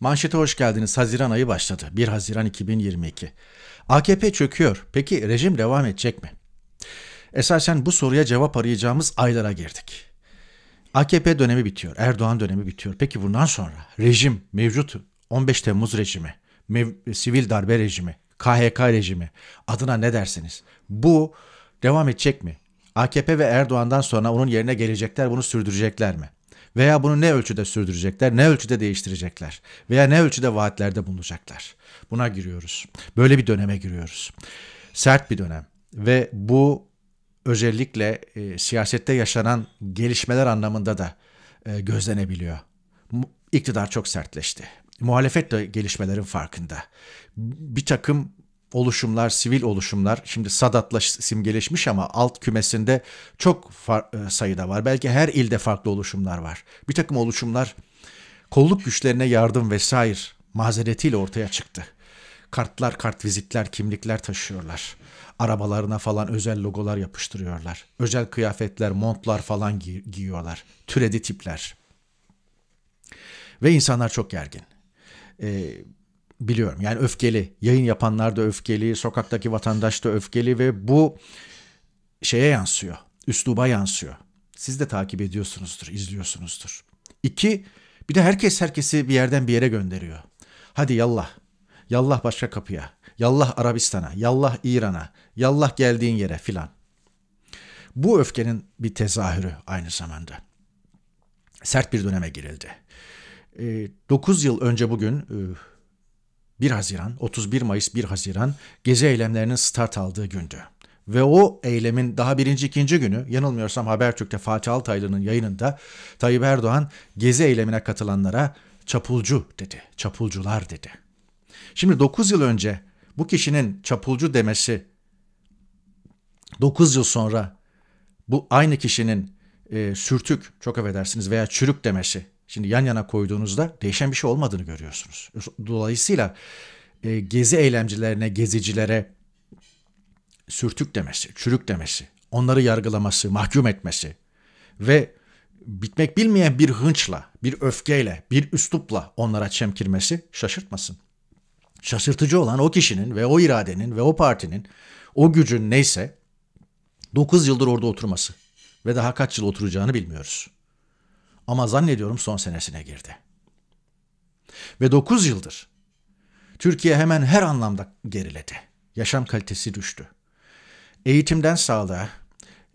Manşete hoş geldiniz. Haziran ayı başladı. 1 Haziran 2022. AKP çöküyor. Peki rejim devam edecek mi? Esasen bu soruya cevap arayacağımız aylara girdik. AKP dönemi bitiyor. Erdoğan dönemi bitiyor. Peki bundan sonra rejim mevcut 15 Temmuz rejimi, mev- sivil darbe rejimi, KHK rejimi adına ne dersiniz? Bu devam edecek mi? AKP ve Erdoğan'dan sonra onun yerine gelecekler bunu sürdürecekler mi? Veya bunu ne ölçüde sürdürecekler, ne ölçüde değiştirecekler veya ne ölçüde vaatlerde bulunacaklar. Buna giriyoruz. Böyle bir döneme giriyoruz. Sert bir dönem ve bu özellikle e, siyasette yaşanan gelişmeler anlamında da e, gözlenebiliyor. İktidar çok sertleşti. Muhalefet de gelişmelerin farkında. Bir takım oluşumlar, sivil oluşumlar şimdi Sadat'la simgeleşmiş ama alt kümesinde çok e, sayıda var. Belki her ilde farklı oluşumlar var. Bir takım oluşumlar kolluk güçlerine yardım vesaire mazeretiyle ortaya çıktı. Kartlar, kart vizitler, kimlikler taşıyorlar. Arabalarına falan özel logolar yapıştırıyorlar. Özel kıyafetler, montlar falan gi- giyiyorlar. Türedi tipler. Ve insanlar çok gergin. Ee, biliyorum. Yani öfkeli. Yayın yapanlar da öfkeli, sokaktaki vatandaş da öfkeli ve bu şeye yansıyor. Üsluba yansıyor. Siz de takip ediyorsunuzdur, izliyorsunuzdur. İki, bir de herkes herkesi bir yerden bir yere gönderiyor. Hadi yallah. Yallah başka kapıya. Yallah Arabistan'a. Yallah İran'a. Yallah geldiğin yere filan. Bu öfkenin bir tezahürü aynı zamanda. Sert bir döneme girildi. 9 ee, yıl önce bugün 1 Haziran, 31 Mayıs, 1 Haziran gezi eylemlerinin start aldığı gündü. Ve o eylemin daha birinci, ikinci günü yanılmıyorsam Habertürk'te Fatih Altaylı'nın yayınında Tayyip Erdoğan gezi eylemine katılanlara çapulcu dedi, çapulcular dedi. Şimdi 9 yıl önce bu kişinin çapulcu demesi 9 yıl sonra bu aynı kişinin e, sürtük çok affedersiniz veya çürük demesi Şimdi yan yana koyduğunuzda değişen bir şey olmadığını görüyorsunuz. Dolayısıyla e, gezi eylemcilerine, gezicilere sürtük demesi, çürük demesi, onları yargılaması, mahkum etmesi ve bitmek bilmeyen bir hınçla, bir öfkeyle, bir üslupla onlara çemkirmesi şaşırtmasın. Şaşırtıcı olan o kişinin ve o iradenin ve o partinin, o gücün neyse 9 yıldır orada oturması ve daha kaç yıl oturacağını bilmiyoruz. Ama zannediyorum son senesine girdi. Ve 9 yıldır Türkiye hemen her anlamda geriledi. Yaşam kalitesi düştü. Eğitimden sağlığa,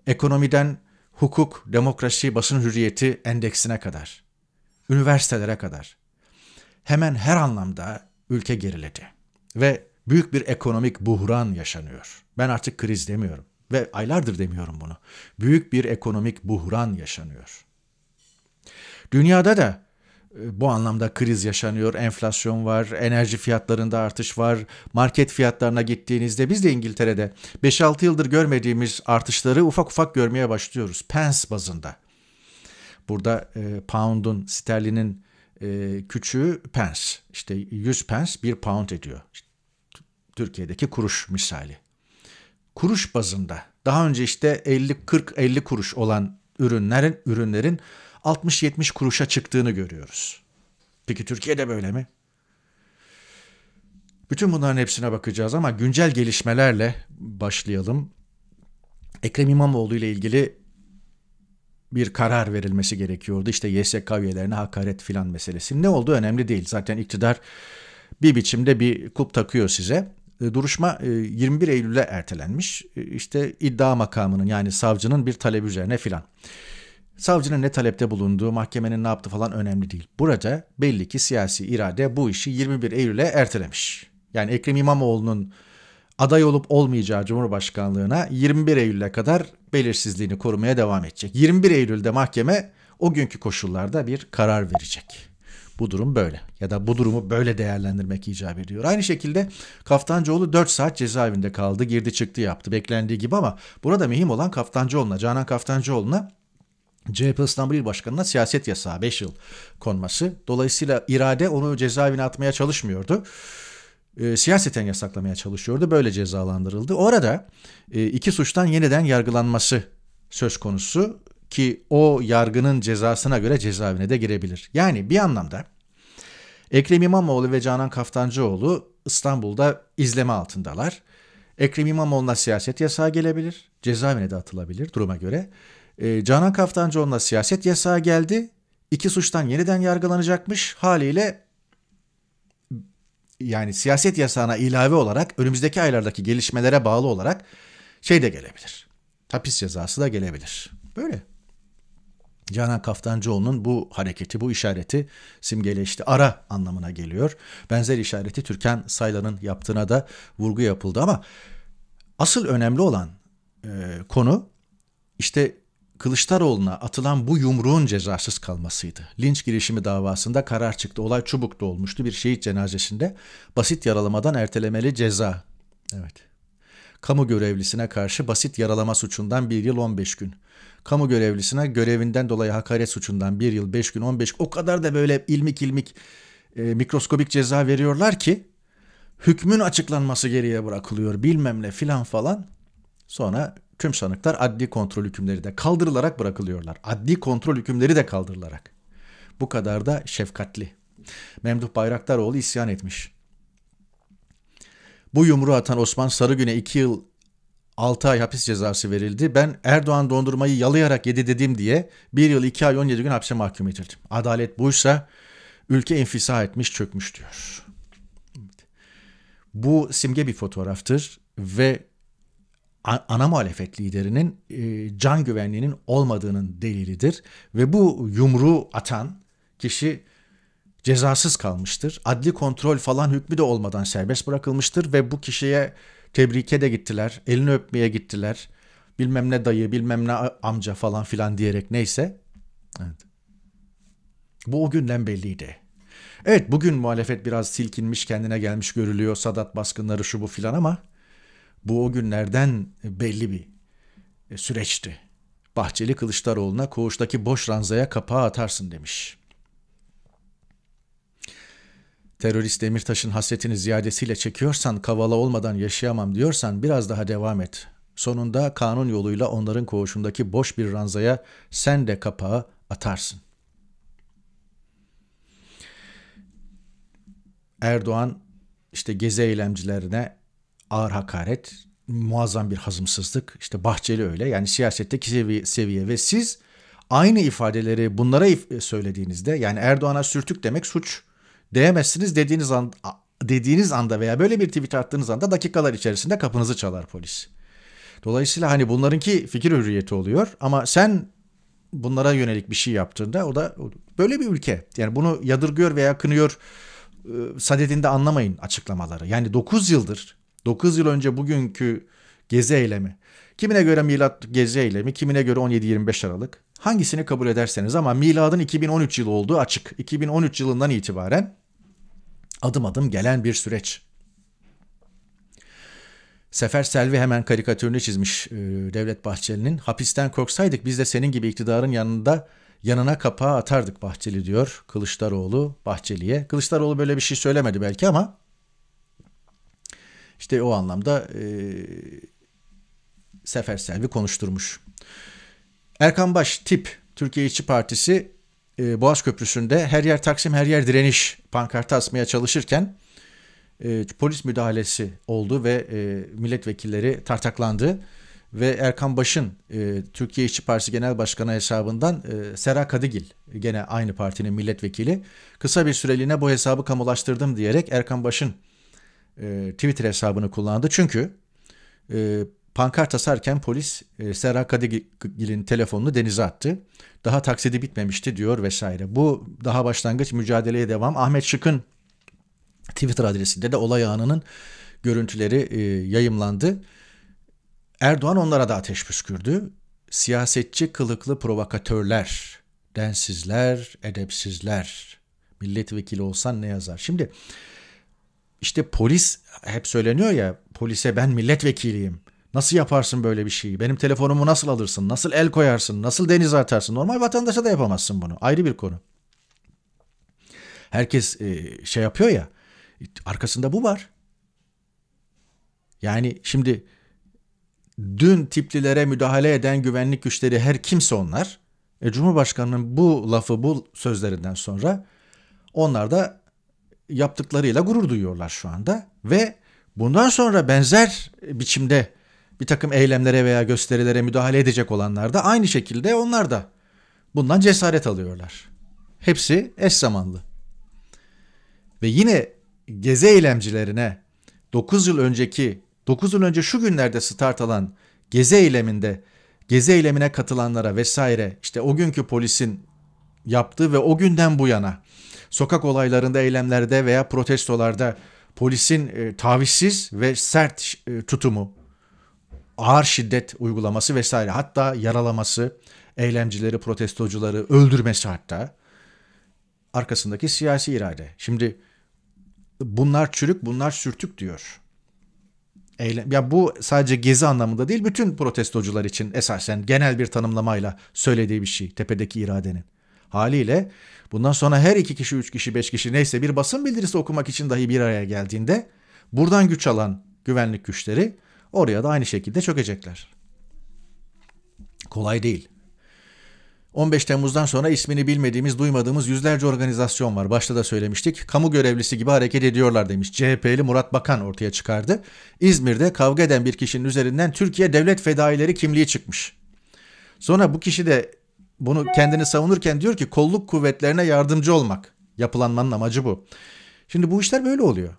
ekonomiden hukuk, demokrasi, basın hürriyeti endeksine kadar, üniversitelere kadar hemen her anlamda ülke geriledi ve büyük bir ekonomik buhran yaşanıyor. Ben artık kriz demiyorum ve aylardır demiyorum bunu. Büyük bir ekonomik buhran yaşanıyor. Dünyada da e, bu anlamda kriz yaşanıyor. Enflasyon var, enerji fiyatlarında artış var. Market fiyatlarına gittiğinizde biz de İngiltere'de 5-6 yıldır görmediğimiz artışları ufak ufak görmeye başlıyoruz. Pence bazında. Burada e, pound'un, sterlinin e, küçüğü pence. İşte 100 pence 1 pound ediyor. İşte, Türkiye'deki kuruş misali. Kuruş bazında daha önce işte 50 40 50 kuruş olan ürünlerin ürünlerin 60-70 kuruşa çıktığını görüyoruz. Peki Türkiye'de böyle mi? Bütün bunların hepsine bakacağız ama güncel gelişmelerle başlayalım. Ekrem İmamoğlu ile ilgili bir karar verilmesi gerekiyordu. İşte YSK üyelerine hakaret filan meselesi. Ne oldu önemli değil. Zaten iktidar bir biçimde bir kulp takıyor size. E, duruşma 21 e, Eylül'e ertelenmiş. E, işte iddia makamının yani savcının bir talebi üzerine filan. Savcının ne talepte bulunduğu, mahkemenin ne yaptı falan önemli değil. Burada belli ki siyasi irade bu işi 21 Eylül'e ertelemiş. Yani Ekrem İmamoğlu'nun aday olup olmayacağı Cumhurbaşkanlığına 21 Eylül'e kadar belirsizliğini korumaya devam edecek. 21 Eylül'de mahkeme o günkü koşullarda bir karar verecek. Bu durum böyle ya da bu durumu böyle değerlendirmek icap ediyor. Aynı şekilde Kaftancıoğlu 4 saat cezaevinde kaldı, girdi çıktı yaptı beklendiği gibi ama burada mühim olan Kaftancıoğlu'na, Canan Kaftancıoğlu'na CHP İstanbul İl Başkanı'na siyaset yasağı 5 yıl konması. Dolayısıyla irade onu cezaevine atmaya çalışmıyordu. E, siyaseten yasaklamaya çalışıyordu. Böyle cezalandırıldı. Orada e, iki suçtan yeniden yargılanması söz konusu ki o yargının cezasına göre cezaevine de girebilir. Yani bir anlamda Ekrem İmamoğlu ve Canan Kaftancıoğlu İstanbul'da izleme altındalar. Ekrem İmamoğlu'na siyaset yasağı gelebilir, cezaevine de atılabilir duruma göre. E, Canan Kaftancıoğlu'na siyaset yasağı geldi. İki suçtan yeniden yargılanacakmış. Haliyle yani siyaset yasağına ilave olarak önümüzdeki aylardaki gelişmelere bağlı olarak şey de gelebilir. Hapis cezası da gelebilir. Böyle. Canan Kaftancıoğlu'nun bu hareketi, bu işareti simgeleşti. Ara anlamına geliyor. Benzer işareti Türkan Saylan'ın yaptığına da vurgu yapıldı ama asıl önemli olan e, konu işte Kılıçdaroğlu'na atılan bu yumruğun cezasız kalmasıydı. Linç girişimi davasında karar çıktı. Olay Çubuk'ta olmuştu bir şehit cenazesinde. Basit yaralamadan ertelemeli ceza. Evet. Kamu görevlisine karşı basit yaralama suçundan 1 yıl 15 gün. Kamu görevlisine görevinden dolayı hakaret suçundan 1 yıl 5 gün 15 o kadar da böyle ilmik ilmik e, mikroskobik ceza veriyorlar ki hükmün açıklanması geriye bırakılıyor bilmem ne filan falan. Sonra tüm sanıklar adli kontrol hükümleri de kaldırılarak bırakılıyorlar. Adli kontrol hükümleri de kaldırılarak. Bu kadar da şefkatli. Memduh Bayraktaroğlu isyan etmiş. Bu yumruğu atan Osman Sarıgün'e 2 yıl 6 ay hapis cezası verildi. Ben Erdoğan dondurmayı yalayarak yedi dedim diye 1 yıl 2 ay 17 gün hapse mahkum edildim. Adalet buysa ülke infisa etmiş çökmüş diyor. Bu simge bir fotoğraftır ve ana muhalefet liderinin e, can güvenliğinin olmadığının delilidir ve bu yumruğu atan kişi cezasız kalmıştır. Adli kontrol falan hükmü de olmadan serbest bırakılmıştır ve bu kişiye tebrike de gittiler, elini öpmeye gittiler. Bilmem ne dayı, bilmem ne amca falan filan diyerek neyse. Evet. Bu o günden belliydi. Evet bugün muhalefet biraz silkinmiş kendine gelmiş görülüyor. Sadat baskınları şu bu filan ama bu o günlerden belli bir e, süreçti. Bahçeli Kılıçdaroğlu'na koğuştaki boş ranzaya kapağı atarsın demiş. Terörist Demirtaş'ın hasretini ziyadesiyle çekiyorsan, kavala olmadan yaşayamam diyorsan biraz daha devam et. Sonunda kanun yoluyla onların koğuşundaki boş bir ranzaya sen de kapağı atarsın. Erdoğan işte gezi eylemcilerine ağır hakaret, muazzam bir hazımsızlık. İşte Bahçeli öyle. Yani siyasetteki seviye, seviye ve siz aynı ifadeleri bunlara if- söylediğinizde yani Erdoğan'a sürtük demek suç diyemezsiniz dediğiniz an dediğiniz anda veya böyle bir tweet attığınız anda dakikalar içerisinde kapınızı çalar polis. Dolayısıyla hani bunlarınki fikir hürriyeti oluyor ama sen bunlara yönelik bir şey yaptığında o da böyle bir ülke. Yani bunu yadırgıyor veya kınıyor ıı, sadedinde anlamayın açıklamaları. Yani 9 yıldır 9 yıl önce bugünkü gezi eylemi. Kimine göre milat gezi eylemi, kimine göre 17-25 Aralık. Hangisini kabul ederseniz ama miladın 2013 yılı olduğu açık. 2013 yılından itibaren adım adım gelen bir süreç. Sefer Selvi hemen karikatürünü çizmiş e, Devlet Bahçeli'nin. Hapisten korksaydık biz de senin gibi iktidarın yanında yanına kapağı atardık Bahçeli diyor Kılıçdaroğlu Bahçeli'ye. Kılıçdaroğlu böyle bir şey söylemedi belki ama işte o anlamda e, Sefer Selvi konuşturmuş. Erkan Baş, tip Türkiye İşçi Partisi e, Boğaz Köprüsü'nde her yer Taksim her yer direniş pankartı asmaya çalışırken e, polis müdahalesi oldu ve e, milletvekilleri tartaklandı ve Erkan Baş'ın e, Türkiye İşçi Partisi Genel Başkanı hesabından e, Sera Kadıgil gene aynı partinin milletvekili kısa bir süreliğine bu hesabı kamulaştırdım diyerek Erkan Baş'ın e, Twitter hesabını kullandı. Çünkü e, pankart asarken polis e, Serra Kadıgil'in telefonunu denize attı. Daha taksidi bitmemişti diyor vesaire. Bu daha başlangıç mücadeleye devam. Ahmet Şık'ın Twitter adresinde de olay anının görüntüleri e, yayımlandı. Erdoğan onlara da ateş püskürdü. Siyasetçi kılıklı provokatörler, densizler, edepsizler. Milletvekili olsan ne yazar? Şimdi işte polis hep söyleniyor ya polise ben milletvekiliyim. Nasıl yaparsın böyle bir şeyi? Benim telefonumu nasıl alırsın? Nasıl el koyarsın? Nasıl deniz atarsın? Normal vatandaşa da yapamazsın bunu. Ayrı bir konu. Herkes e, şey yapıyor ya. Arkasında bu var. Yani şimdi dün tiplilere müdahale eden güvenlik güçleri her kimse onlar. E, Cumhurbaşkanının bu lafı bu sözlerinden sonra onlar da yaptıklarıyla gurur duyuyorlar şu anda ve bundan sonra benzer biçimde bir takım eylemlere veya gösterilere müdahale edecek olanlar da aynı şekilde onlar da bundan cesaret alıyorlar. Hepsi eş zamanlı. Ve yine gezi eylemcilerine 9 yıl önceki 9 yıl önce şu günlerde start alan gezi eyleminde gezi eylemine katılanlara vesaire işte o günkü polisin yaptığı ve o günden bu yana sokak olaylarında, eylemlerde veya protestolarda polisin e, tavizsiz ve sert e, tutumu, ağır şiddet uygulaması vesaire hatta yaralaması, eylemcileri, protestocuları öldürmesi hatta arkasındaki siyasi irade. Şimdi bunlar çürük, bunlar sürtük diyor. Eylem, ya bu sadece gezi anlamında değil, bütün protestocular için esasen genel bir tanımlamayla söylediği bir şey tepedeki iradenin. Haliyle bundan sonra her iki kişi, üç kişi, beş kişi neyse bir basın bildirisi okumak için dahi bir araya geldiğinde buradan güç alan güvenlik güçleri oraya da aynı şekilde çökecekler. Kolay değil. 15 Temmuz'dan sonra ismini bilmediğimiz, duymadığımız yüzlerce organizasyon var. Başta da söylemiştik. Kamu görevlisi gibi hareket ediyorlar demiş. CHP'li Murat Bakan ortaya çıkardı. İzmir'de kavga eden bir kişinin üzerinden Türkiye Devlet Fedaileri kimliği çıkmış. Sonra bu kişi de bunu kendini savunurken diyor ki kolluk kuvvetlerine yardımcı olmak. Yapılanmanın amacı bu. Şimdi bu işler böyle oluyor.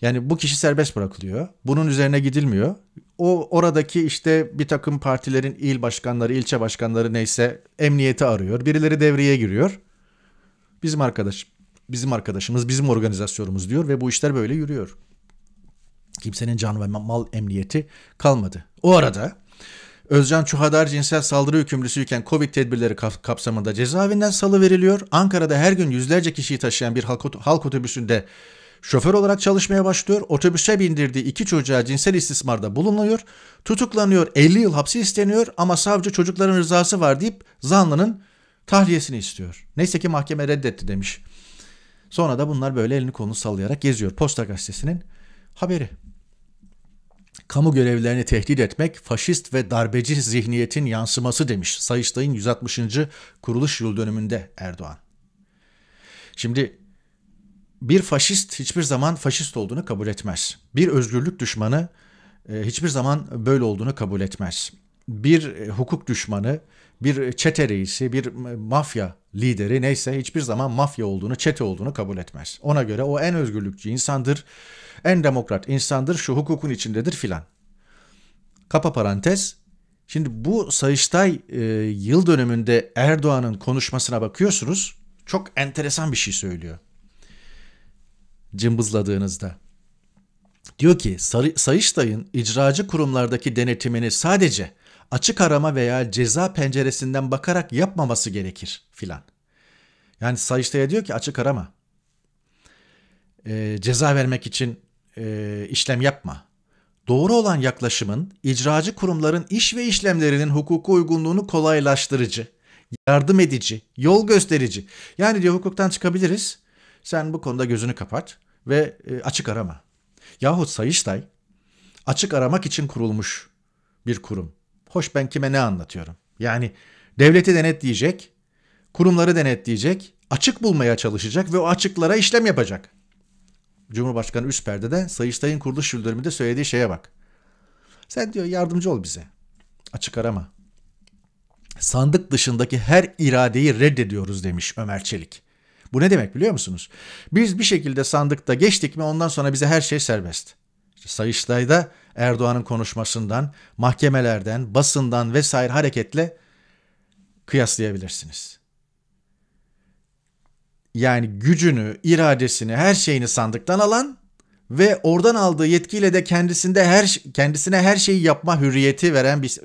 Yani bu kişi serbest bırakılıyor. Bunun üzerine gidilmiyor. O oradaki işte bir takım partilerin il başkanları, ilçe başkanları neyse emniyeti arıyor. Birileri devreye giriyor. Bizim arkadaş, bizim arkadaşımız, bizim organizasyonumuz diyor ve bu işler böyle yürüyor. Kimsenin can ve mal emniyeti kalmadı. O arada Özcan Çuhadar cinsel saldırı hükümlüsüyken Covid tedbirleri kapsamında cezaevinden salı veriliyor. Ankara'da her gün yüzlerce kişiyi taşıyan bir halk, otobüsünde Şoför olarak çalışmaya başlıyor. Otobüse bindirdiği iki çocuğa cinsel istismarda bulunuyor. Tutuklanıyor. 50 yıl hapsi isteniyor ama savcı çocukların rızası var deyip zanlının tahliyesini istiyor. Neyse ki mahkeme reddetti demiş. Sonra da bunlar böyle elini kolunu sallayarak geziyor. Posta gazetesinin haberi kamu görevlerini tehdit etmek faşist ve darbeci zihniyetin yansıması demiş Sayıştay'ın 160. kuruluş yıl dönümünde Erdoğan. Şimdi bir faşist hiçbir zaman faşist olduğunu kabul etmez. Bir özgürlük düşmanı e, hiçbir zaman böyle olduğunu kabul etmez. Bir e, hukuk düşmanı bir çete reisi, bir mafya lideri neyse hiçbir zaman mafya olduğunu, çete olduğunu kabul etmez. Ona göre o en özgürlükçü insandır, en demokrat insandır, şu hukukun içindedir filan. Kapa parantez. Şimdi bu Sayıştay e, yıl dönümünde Erdoğan'ın konuşmasına bakıyorsunuz. Çok enteresan bir şey söylüyor. Cımbızladığınızda. Diyor ki Sayıştay'ın icracı kurumlardaki denetimini sadece açık arama veya ceza penceresinden bakarak yapmaması gerekir filan. Yani Sayıştay'a diyor ki açık arama. E, ceza vermek için e, işlem yapma. Doğru olan yaklaşımın icracı kurumların iş ve işlemlerinin hukuku uygunluğunu kolaylaştırıcı, yardım edici, yol gösterici. Yani diyor hukuktan çıkabiliriz. Sen bu konuda gözünü kapat ve e, açık arama. Yahut Sayıştay açık aramak için kurulmuş bir kurum. Hoş ben kime ne anlatıyorum? Yani devleti denetleyecek, kurumları denetleyecek, açık bulmaya çalışacak ve o açıklara işlem yapacak. Cumhurbaşkanı üst de Sayıştay'ın kuruluş yıldönümünde söylediği şeye bak. Sen diyor yardımcı ol bize. Açık arama. Sandık dışındaki her iradeyi reddediyoruz demiş Ömer Çelik. Bu ne demek biliyor musunuz? Biz bir şekilde sandıkta geçtik mi ondan sonra bize her şey serbest. İşte Sayıştay'da Erdoğan'ın konuşmasından, mahkemelerden, basından vesaire hareketle kıyaslayabilirsiniz. Yani gücünü, iradesini, her şeyini sandıktan alan ve oradan aldığı yetkiyle de kendisinde her kendisine her şeyi yapma hürriyeti veren bir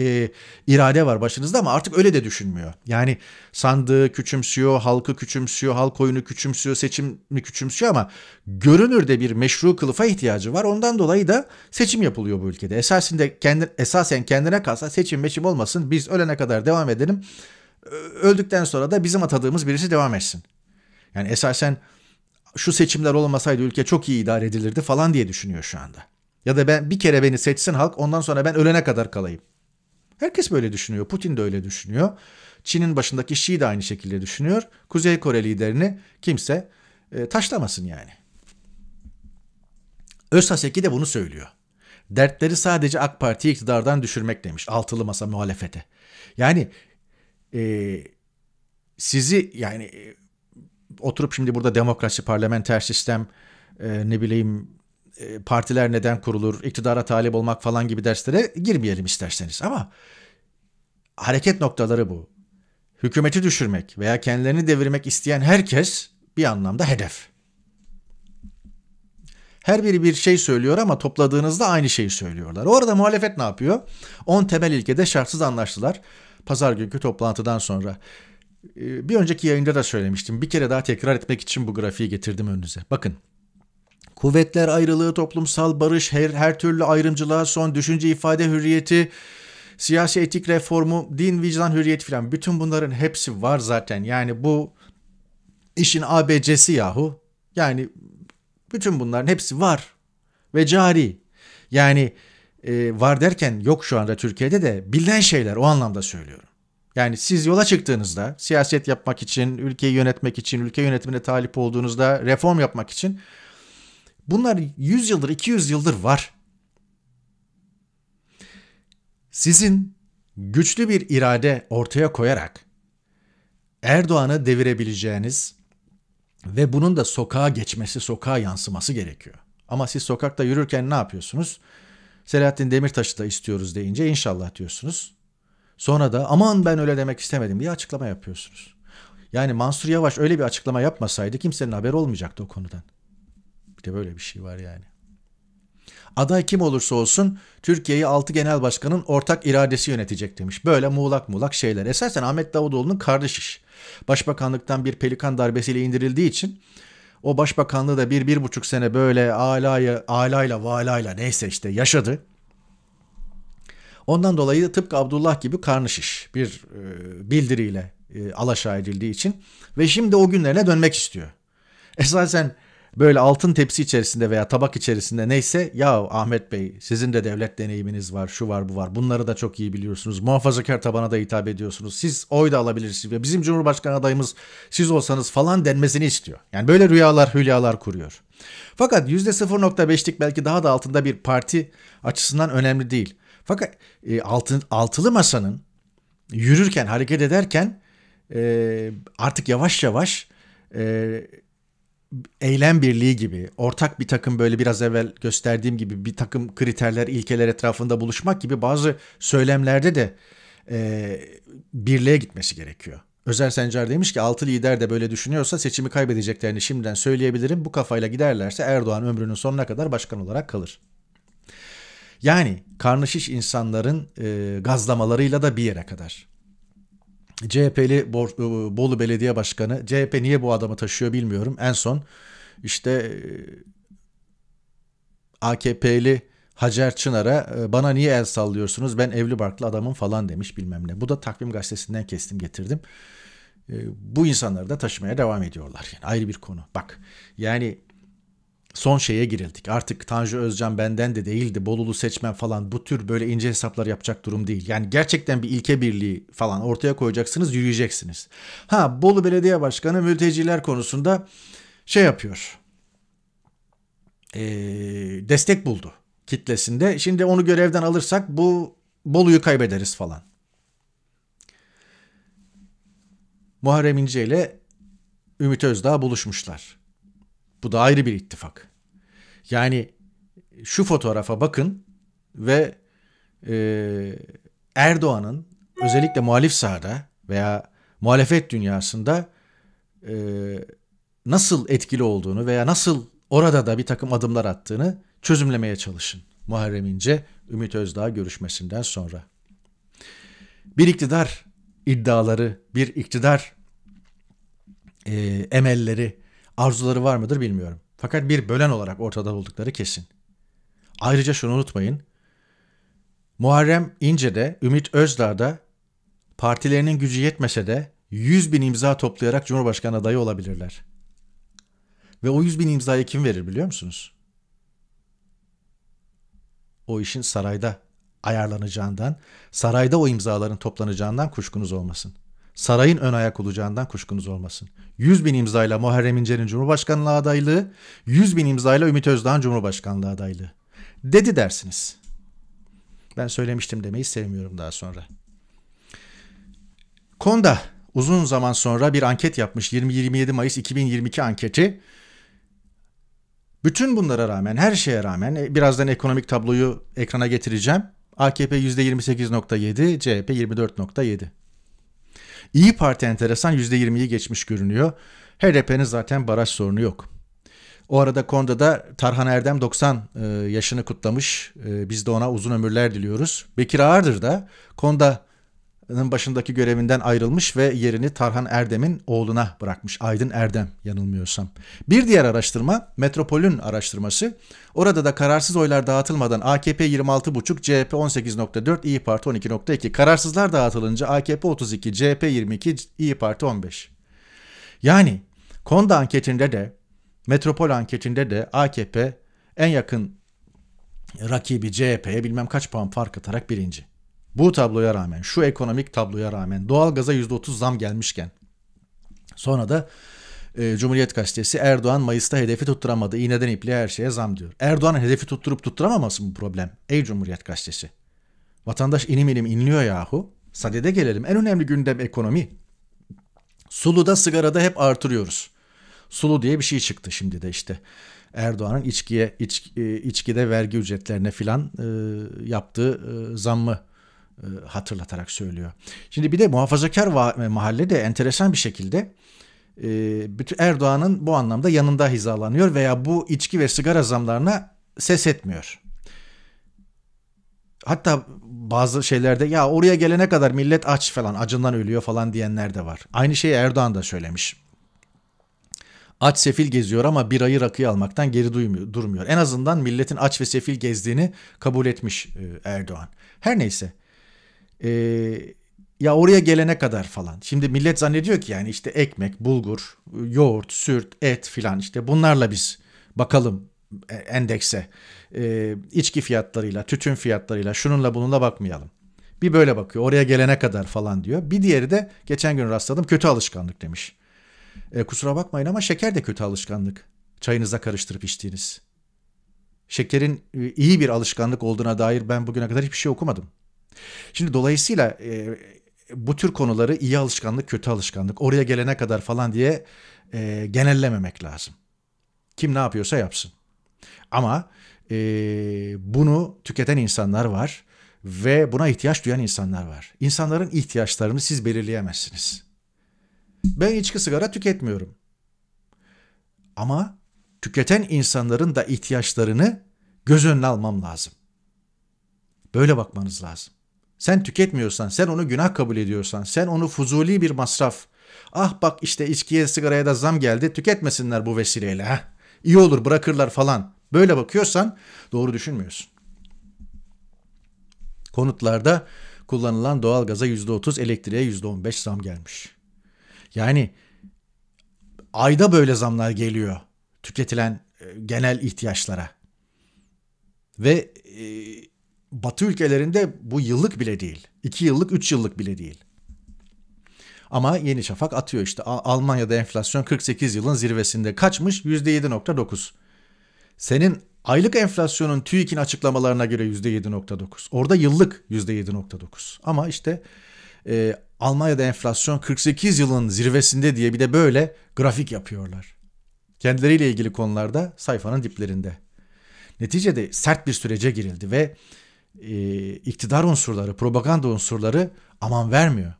e, irade var başınızda ama artık öyle de düşünmüyor. Yani sandığı küçümsüyor, halkı küçümsüyor, halk oyunu küçümsüyor, seçimi küçümsüyor ama görünürde bir meşru kılıfa ihtiyacı var. Ondan dolayı da seçim yapılıyor bu ülkede. Esasinde kendi esasen kendine kalsa seçim meçim olmasın. Biz ölene kadar devam edelim. Öldükten sonra da bizim atadığımız birisi devam etsin. Yani esasen şu seçimler olmasaydı ülke çok iyi idare edilirdi falan diye düşünüyor şu anda. Ya da ben bir kere beni seçsin halk ondan sonra ben ölene kadar kalayım. Herkes böyle düşünüyor. Putin de öyle düşünüyor. Çin'in başındaki Xi de aynı şekilde düşünüyor. Kuzey Kore liderini kimse e, taşlamasın yani. Özhaseki de bunu söylüyor. Dertleri sadece AK Parti iktidardan düşürmek demiş altılı masa muhalefete. Yani e, sizi yani e, oturup şimdi burada demokrasi, parlamenter sistem, e, ne bileyim e, partiler neden kurulur, iktidara talip olmak falan gibi derslere girmeyelim isterseniz. Ama hareket noktaları bu. Hükümeti düşürmek veya kendilerini devirmek isteyen herkes bir anlamda hedef. Her biri bir şey söylüyor ama topladığınızda aynı şeyi söylüyorlar. Orada muhalefet ne yapıyor? 10 temel ilkede şartsız anlaştılar. Pazar günkü toplantıdan sonra ee, bir önceki yayında da söylemiştim. Bir kere daha tekrar etmek için bu grafiği getirdim önünüze. Bakın. Kuvvetler ayrılığı, toplumsal barış, her, her türlü ayrımcılığa son, düşünce ifade hürriyeti, siyasi etik reformu, din vicdan hürriyeti falan, bütün bunların hepsi var zaten. Yani bu işin ABC'si yahu. Yani bütün bunların hepsi var ve cari. Yani e, var derken yok şu anda Türkiye'de de bilinen şeyler o anlamda söylüyorum. Yani siz yola çıktığınızda siyaset yapmak için, ülkeyi yönetmek için, ülke yönetimine talip olduğunuzda, reform yapmak için bunlar 100 yıldır, 200 yıldır var. Sizin güçlü bir irade ortaya koyarak Erdoğan'ı devirebileceğiniz ve bunun da sokağa geçmesi, sokağa yansıması gerekiyor. Ama siz sokakta yürürken ne yapıyorsunuz? Selahattin Demirtaş'ı da istiyoruz deyince inşallah diyorsunuz. Sonra da aman ben öyle demek istemedim diye açıklama yapıyorsunuz. Yani Mansur Yavaş öyle bir açıklama yapmasaydı kimsenin haber olmayacaktı o konudan. Bir de böyle bir şey var yani. Aday kim olursa olsun Türkiye'yi 6 genel başkanın ortak iradesi yönetecek demiş. Böyle muğlak muğlak şeyler. Esasen Ahmet Davutoğlu'nun kardeş iş. Başbakanlıktan bir pelikan darbesiyle indirildiği için o başbakanlığı da bir, bir buçuk sene böyle alayla, alayla valayla neyse işte yaşadı. Ondan dolayı tıpkı Abdullah gibi karnı şiş bir e, bildiriyle e, alaşağı edildiği için ve şimdi o günlerine dönmek istiyor. Esasen böyle altın tepsi içerisinde veya tabak içerisinde neyse ya Ahmet Bey sizin de devlet deneyiminiz var şu var bu var bunları da çok iyi biliyorsunuz muhafazakar tabana da hitap ediyorsunuz siz oy da alabilirsiniz ve bizim cumhurbaşkanı adayımız siz olsanız falan denmesini istiyor. Yani böyle rüyalar hülyalar kuruyor. Fakat %0.5'lik belki daha da altında bir parti açısından önemli değil. Fakat e, altın, altılı masanın yürürken, hareket ederken e, artık yavaş yavaş e, eylem birliği gibi, ortak bir takım böyle biraz evvel gösterdiğim gibi bir takım kriterler, ilkeler etrafında buluşmak gibi bazı söylemlerde de e, birliğe gitmesi gerekiyor. Özel Sencar demiş ki altı lider de böyle düşünüyorsa seçimi kaybedeceklerini şimdiden söyleyebilirim. Bu kafayla giderlerse Erdoğan ömrünün sonuna kadar başkan olarak kalır. Yani karnışış insanların e, gazlamalarıyla da bir yere kadar. CHP'li e, Bolu Belediye Başkanı, CHP niye bu adamı taşıyor bilmiyorum. En son işte e, AKP'li Hacer Çınar'a e, bana niye el sallıyorsunuz ben evli barklı adamım falan demiş bilmem ne. Bu da takvim gazetesinden kestim getirdim. Bu insanları da taşımaya devam ediyorlar. Yani ayrı bir konu. Bak yani son şeye girildik. Artık Tanju Özcan benden de değildi. Bolulu seçmen falan bu tür böyle ince hesaplar yapacak durum değil. Yani gerçekten bir ilke birliği falan ortaya koyacaksınız, yürüyeceksiniz. Ha Bolu Belediye Başkanı mülteciler konusunda şey yapıyor. Ee, destek buldu kitlesinde. Şimdi onu görevden alırsak bu Bolu'yu kaybederiz falan. Muharrem İnce ile Ümit Özdağ buluşmuşlar. Bu da ayrı bir ittifak. Yani şu fotoğrafa bakın ve e, Erdoğan'ın özellikle muhalif sahada veya muhalefet dünyasında e, nasıl etkili olduğunu veya nasıl orada da bir takım adımlar attığını çözümlemeye çalışın. Muharrem İnce, Ümit Özdağ görüşmesinden sonra. Bir iktidar iddiaları, bir iktidar e, emelleri, arzuları var mıdır bilmiyorum. Fakat bir bölen olarak ortada oldukları kesin. Ayrıca şunu unutmayın. Muharrem de, Ümit Özdağ da, partilerinin gücü yetmese de 100 bin imza toplayarak Cumhurbaşkanı adayı olabilirler. Ve o 100 bin imzayı kim verir biliyor musunuz? O işin sarayda ayarlanacağından, sarayda o imzaların toplanacağından kuşkunuz olmasın.'' sarayın ön ayak olacağından kuşkunuz olmasın. 100 bin imzayla Muharrem İnce'nin Cumhurbaşkanlığı adaylığı, 100 bin imzayla Ümit Özdağ'ın Cumhurbaşkanlığı adaylığı. Dedi dersiniz. Ben söylemiştim demeyi sevmiyorum daha sonra. Konda uzun zaman sonra bir anket yapmış 20-27 Mayıs 2022 anketi. Bütün bunlara rağmen, her şeye rağmen e, birazdan ekonomik tabloyu ekrana getireceğim. AKP %28.7, CHP 24.7. İyi Parti enteresan %20'yi geçmiş görünüyor. HDP'nin zaten baraj sorunu yok. O arada Konda'da Tarhan Erdem 90 e, yaşını kutlamış. E, biz de ona uzun ömürler diliyoruz. Bekir Ağırdır da Konda başındaki görevinden ayrılmış ve yerini Tarhan Erdem'in oğluna bırakmış. Aydın Erdem yanılmıyorsam. Bir diğer araştırma Metropol'ün araştırması. Orada da kararsız oylar dağıtılmadan AKP 26,5, CHP 18,4, İyi Parti 12,2. Kararsızlar dağıtılınca AKP 32, CHP 22, İyi Parti 15. Yani Konda anketinde de Metropol anketinde de AKP en yakın rakibi CHP'ye bilmem kaç puan fark atarak birinci. Bu tabloya rağmen, şu ekonomik tabloya rağmen doğalgaza %30 zam gelmişken sonra da e, Cumhuriyet Gazetesi Erdoğan Mayıs'ta hedefi tutturamadı. İğneden ipliğe her şeye zam diyor. Erdoğan'ın hedefi tutturup tutturamaması mı problem? Ey Cumhuriyet Gazetesi. Vatandaş inim inim inliyor yahu. Sadede gelelim. En önemli gündem ekonomi. Suluda sigarada hep artırıyoruz. Sulu diye bir şey çıktı şimdi de işte. Erdoğan'ın içkiye iç, e, içkide vergi ücretlerine filan e, yaptığı e, zammı e, hatırlatarak söylüyor. Şimdi bir de muhafazakar e, mahalle de enteresan bir şekilde e, Erdoğan'ın bu anlamda yanında hizalanıyor veya bu içki ve sigara zamlarına ses etmiyor. Hatta bazı şeylerde ya oraya gelene kadar millet aç falan acından ölüyor falan diyenler de var. Aynı şeyi Erdoğan da söylemiş. Aç sefil geziyor ama bir ayı rakıyı almaktan geri duymuyor, durmuyor. En azından milletin aç ve sefil gezdiğini kabul etmiş Erdoğan. Her neyse e, ya oraya gelene kadar falan. Şimdi millet zannediyor ki yani işte ekmek, bulgur, yoğurt, sürt, et filan işte bunlarla biz bakalım e, endekse. E, içki fiyatlarıyla, tütün fiyatlarıyla şununla bununla bakmayalım. Bir böyle bakıyor oraya gelene kadar falan diyor. Bir diğeri de geçen gün rastladım kötü alışkanlık demiş. E, kusura bakmayın ama şeker de kötü alışkanlık. Çayınıza karıştırıp içtiğiniz. Şekerin e, iyi bir alışkanlık olduğuna dair ben bugüne kadar hiçbir şey okumadım. Şimdi dolayısıyla e, bu tür konuları iyi alışkanlık, kötü alışkanlık, oraya gelene kadar falan diye e, genellememek lazım. Kim ne yapıyorsa yapsın. Ama e, bunu tüketen insanlar var ve buna ihtiyaç duyan insanlar var. İnsanların ihtiyaçlarını siz belirleyemezsiniz. Ben içki sigara tüketmiyorum. Ama tüketen insanların da ihtiyaçlarını göz önüne almam lazım. Böyle bakmanız lazım. Sen tüketmiyorsan, sen onu günah kabul ediyorsan, sen onu fuzuli bir masraf. Ah bak işte içkiye sigaraya da zam geldi tüketmesinler bu vesileyle. Heh. İyi olur bırakırlar falan. Böyle bakıyorsan doğru düşünmüyorsun. Konutlarda kullanılan doğalgaza %30, elektriğe %15 zam gelmiş. Yani ayda böyle zamlar geliyor tüketilen e, genel ihtiyaçlara. Ve e, Batı ülkelerinde bu yıllık bile değil. 2 yıllık, 3 yıllık bile değil. Ama Yeni Şafak atıyor işte. Almanya'da enflasyon 48 yılın zirvesinde kaçmış? %7.9. Senin aylık enflasyonun TÜİK'in açıklamalarına göre %7.9. Orada yıllık %7.9. Ama işte e, Almanya'da enflasyon 48 yılın zirvesinde diye bir de böyle grafik yapıyorlar. Kendileriyle ilgili konularda sayfanın diplerinde. Neticede sert bir sürece girildi ve e, iktidar unsurları, propaganda unsurları aman vermiyor.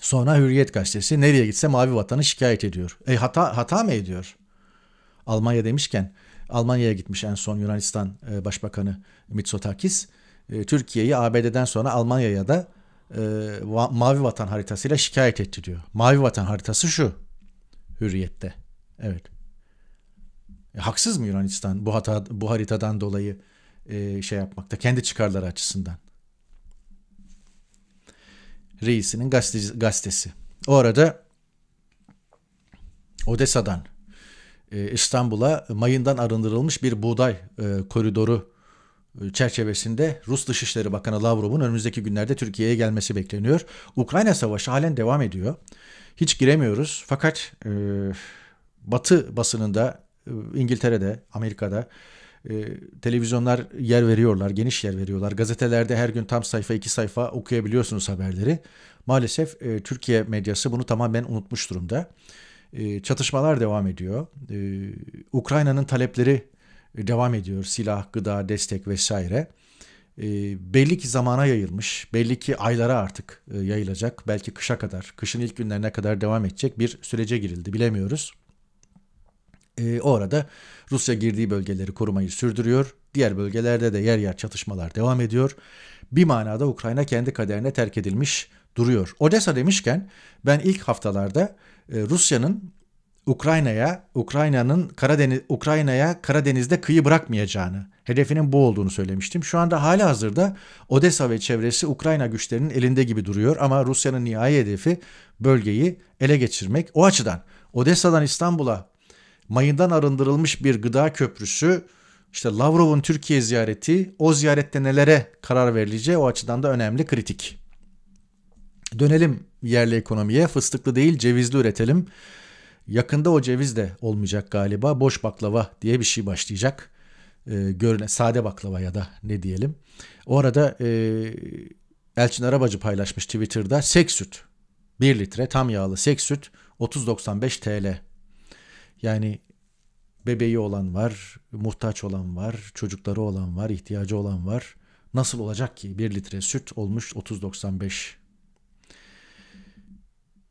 Sonra Hürriyet gazetesi nereye gitse Mavi Vatan'ı şikayet ediyor. E hata hata mı ediyor? Almanya demişken Almanya'ya gitmiş en son Yunanistan e, Başbakanı Mitsotakis. E, Türkiye'yi ABD'den sonra Almanya'ya da e, va- Mavi Vatan haritasıyla şikayet etti diyor. Mavi Vatan haritası şu. Hürriyette. Evet. E, haksız mı Yunanistan bu hata bu haritadan dolayı? e, şey yapmakta kendi çıkarları açısından. Reisinin gazeteci, gazetesi. O arada Odessa'dan e, İstanbul'a mayından arındırılmış bir buğday e, koridoru e, çerçevesinde Rus Dışişleri Bakanı Lavrov'un önümüzdeki günlerde Türkiye'ye gelmesi bekleniyor. Ukrayna Savaşı halen devam ediyor. Hiç giremiyoruz fakat e, Batı basınında e, İngiltere'de, Amerika'da ee, televizyonlar yer veriyorlar, geniş yer veriyorlar. Gazetelerde her gün tam sayfa iki sayfa okuyabiliyorsunuz haberleri. Maalesef e, Türkiye medyası bunu tamamen unutmuş durumda. E, çatışmalar devam ediyor. E, Ukrayna'nın talepleri e, devam ediyor. Silah, gıda, destek vesaire. E, belli ki zamana yayılmış, belli ki aylara artık e, yayılacak, belki kışa kadar, kışın ilk günlerine kadar devam edecek bir sürece girildi bilemiyoruz. E, o arada Rusya girdiği bölgeleri korumayı sürdürüyor. Diğer bölgelerde de yer yer çatışmalar devam ediyor. Bir manada Ukrayna kendi kaderine terk edilmiş duruyor. Odessa demişken ben ilk haftalarda e, Rusya'nın Ukrayna'ya, Ukrayna'nın Karadeniz Ukrayna'ya Karadeniz'de kıyı bırakmayacağını, hedefinin bu olduğunu söylemiştim. Şu anda hala hazırda Odessa ve çevresi Ukrayna güçlerinin elinde gibi duruyor ama Rusya'nın nihai hedefi bölgeyi ele geçirmek. O açıdan Odessa'dan İstanbul'a mayından arındırılmış bir gıda köprüsü, işte Lavrov'un Türkiye ziyareti, o ziyarette nelere karar verileceği o açıdan da önemli kritik. Dönelim yerli ekonomiye. Fıstıklı değil cevizli üretelim. Yakında o ceviz de olmayacak galiba. Boş baklava diye bir şey başlayacak. E, görüne, sade baklava ya da ne diyelim. O arada e, Elçin Arabacı paylaşmış Twitter'da. Sek süt 1 litre tam yağlı sek süt 30.95 TL yani bebeği olan var, muhtaç olan var, çocukları olan var, ihtiyacı olan var. Nasıl olacak ki 1 litre süt olmuş 30.95?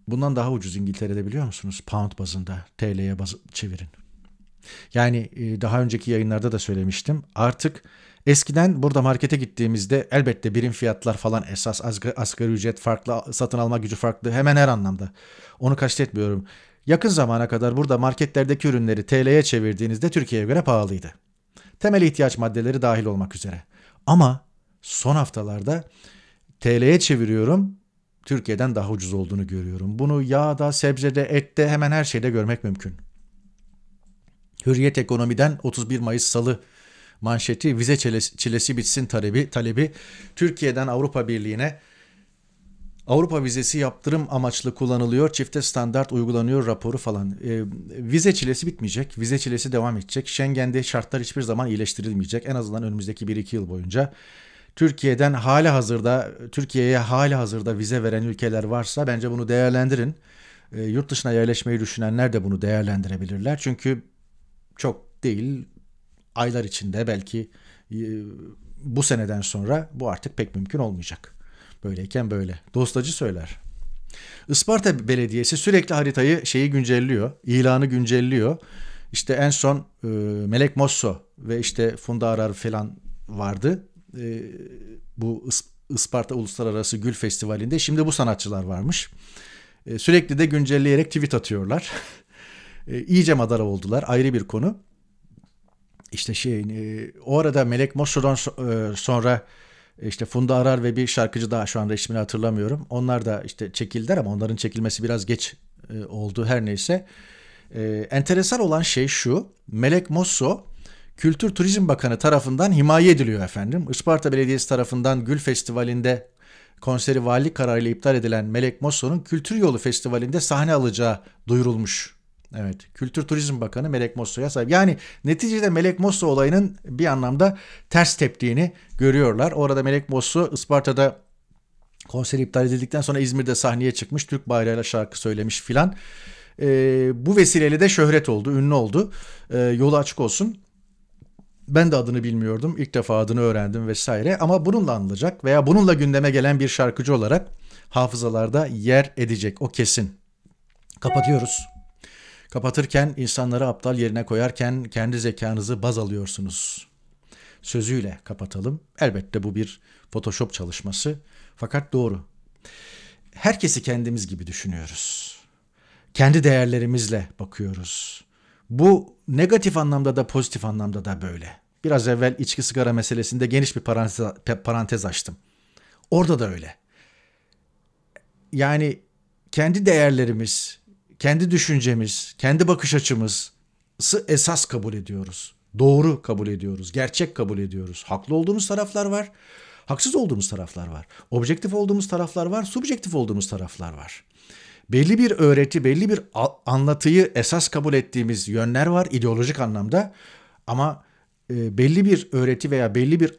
Bundan daha ucuz İngiltere'de biliyor musunuz? Pound bazında TL'ye baz çevirin. Yani e, daha önceki yayınlarda da söylemiştim. Artık eskiden burada markete gittiğimizde elbette birim fiyatlar falan esas asgari ücret farklı, satın alma gücü farklı hemen her anlamda. Onu kastetmiyorum. Yakın zamana kadar burada marketlerdeki ürünleri TL'ye çevirdiğinizde Türkiye'ye göre pahalıydı. Temel ihtiyaç maddeleri dahil olmak üzere. Ama son haftalarda TL'ye çeviriyorum. Türkiye'den daha ucuz olduğunu görüyorum. Bunu yağda, sebzede, ette hemen her şeyde görmek mümkün. Hürriyet Ekonomi'den 31 Mayıs Salı manşeti vize çilesi, çilesi bitsin talebi, talebi Türkiye'den Avrupa Birliği'ne Avrupa vizesi yaptırım amaçlı kullanılıyor. Çifte standart uygulanıyor raporu falan. E, vize çilesi bitmeyecek. Vize çilesi devam edecek. Schengen'de şartlar hiçbir zaman iyileştirilmeyecek. En azından önümüzdeki 1-2 yıl boyunca. Türkiye'den hala hazırda Türkiye'ye hala hazırda vize veren ülkeler varsa bence bunu değerlendirin. E, yurt dışına yerleşmeyi düşünenler de bunu değerlendirebilirler. Çünkü çok değil aylar içinde belki e, bu seneden sonra bu artık pek mümkün olmayacak. Böyleyken böyle. Dostacı söyler. Isparta Belediyesi sürekli haritayı şeyi güncelliyor. ilanı güncelliyor. İşte en son e, Melek Mosso ve işte Funda Arar falan vardı. E, bu Isparta Uluslararası Gül Festivali'nde şimdi bu sanatçılar varmış. E, sürekli de güncelleyerek tweet atıyorlar. e, iyice madara oldular ayrı bir konu. İşte şey e, o arada Melek Mosso'dan so- e, sonra işte Funda Arar ve bir şarkıcı daha şu an ismini hatırlamıyorum. Onlar da işte çekildiler ama onların çekilmesi biraz geç e, oldu her neyse. E, enteresan olan şey şu. Melek Mosso Kültür Turizm Bakanı tarafından himaye ediliyor efendim. Isparta Belediyesi tarafından Gül Festivali'nde konseri valilik kararıyla iptal edilen Melek Mosso'nun Kültür Yolu Festivali'nde sahne alacağı duyurulmuş Evet. Kültür Turizm Bakanı Melek Mosso'ya sahip. Yani neticede Melek Mosso olayının bir anlamda ters teptiğini görüyorlar. Orada Melek Mosso Isparta'da konser iptal edildikten sonra İzmir'de sahneye çıkmış. Türk bayrağıyla şarkı söylemiş filan. E, bu vesileyle de şöhret oldu, ünlü oldu. E, yolu açık olsun. Ben de adını bilmiyordum. İlk defa adını öğrendim vesaire. Ama bununla anılacak veya bununla gündeme gelen bir şarkıcı olarak hafızalarda yer edecek. O kesin. Kapatıyoruz. Kapatırken, insanları aptal yerine koyarken kendi zekanızı baz alıyorsunuz. Sözüyle kapatalım. Elbette bu bir Photoshop çalışması. Fakat doğru. Herkesi kendimiz gibi düşünüyoruz. Kendi değerlerimizle bakıyoruz. Bu negatif anlamda da pozitif anlamda da böyle. Biraz evvel içki sigara meselesinde geniş bir parantez, parantez açtım. Orada da öyle. Yani kendi değerlerimiz, kendi düşüncemiz, kendi bakış açımızı esas kabul ediyoruz. Doğru kabul ediyoruz, gerçek kabul ediyoruz. Haklı olduğumuz taraflar var, haksız olduğumuz taraflar var. Objektif olduğumuz taraflar var, subjektif olduğumuz taraflar var. Belli bir öğreti, belli bir anlatıyı esas kabul ettiğimiz yönler var ideolojik anlamda. Ama e, belli bir öğreti veya belli bir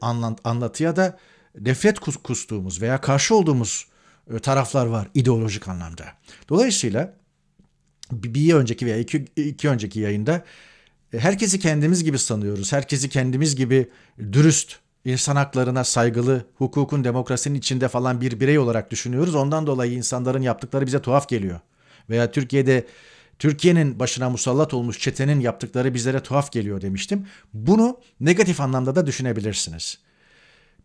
anlatıya da nefret kustuğumuz veya karşı olduğumuz e, taraflar var ideolojik anlamda. Dolayısıyla bir önceki veya iki, iki önceki yayında e, herkesi kendimiz gibi sanıyoruz. Herkesi kendimiz gibi dürüst, insan haklarına saygılı, hukukun, demokrasinin içinde falan bir birey olarak düşünüyoruz. Ondan dolayı insanların yaptıkları bize tuhaf geliyor. Veya Türkiye'de Türkiye'nin başına musallat olmuş çetenin yaptıkları bizlere tuhaf geliyor demiştim. Bunu negatif anlamda da düşünebilirsiniz.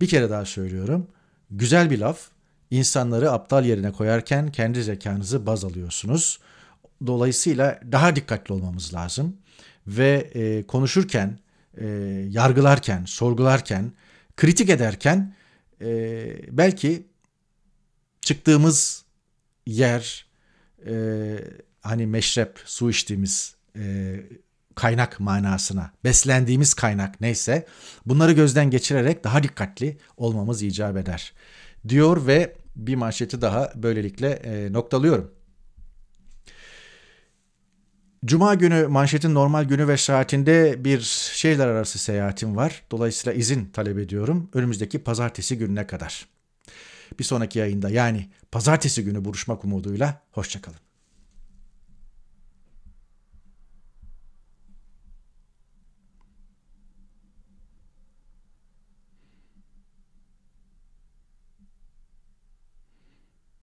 Bir kere daha söylüyorum. Güzel bir laf. İnsanları aptal yerine koyarken kendi zekanızı baz alıyorsunuz. Dolayısıyla daha dikkatli olmamız lazım ve e, konuşurken, e, yargılarken, sorgularken, kritik ederken e, belki çıktığımız yer, e, hani meşrep, su içtiğimiz e, kaynak manasına, beslendiğimiz kaynak neyse bunları gözden geçirerek daha dikkatli olmamız icap eder diyor ve bir manşeti daha böylelikle e, noktalıyorum. Cuma günü manşetin normal günü ve saatinde bir şehirler arası seyahatim var. Dolayısıyla izin talep ediyorum önümüzdeki pazartesi gününe kadar. Bir sonraki yayında yani pazartesi günü buluşmak umuduyla hoşçakalın.